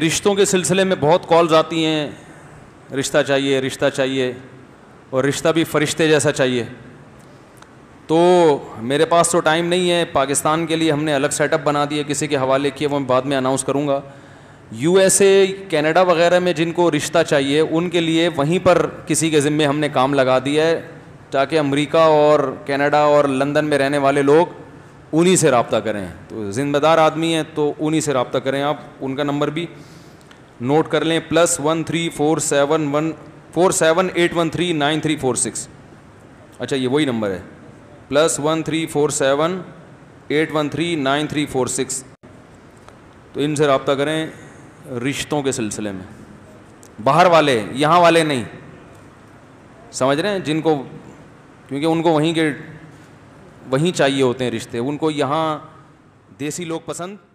रिश्तों के सिलसिले में बहुत कॉल्स आती हैं रिश्ता चाहिए रिश्ता चाहिए और रिश्ता भी फरिश्ते जैसा चाहिए तो मेरे पास तो टाइम नहीं है पाकिस्तान के लिए हमने अलग सेटअप बना दिया किसी के हवाले किए वो मैं बाद में अनाउंस करूँगा यू ए कैनेडा वगैरह में जिनको रिश्ता चाहिए उनके लिए वहीं पर किसी के ज़िम्मे हमने काम लगा दिया है ताकि अमरीका और कैनेडा और लंदन में रहने वाले लोग उन्हीं से रबता करें तो ज़िम्मेदार आदमी हैं तो उन्हीं से रबता करें आप उनका नंबर भी नोट कर लें plus one three four seven one four seven eight one three nine three four six अच्छा ये वही नंबर है plus one three four seven eight one three nine three four six तो इनसे रबता करें रिश्तों के सिलसिले में बाहर वाले यहाँ वाले नहीं समझ रहे हैं जिनको क्योंकि उनको वहीं के वहीं चाहिए होते हैं रिश्ते उनको यहाँ देसी लोग पसंद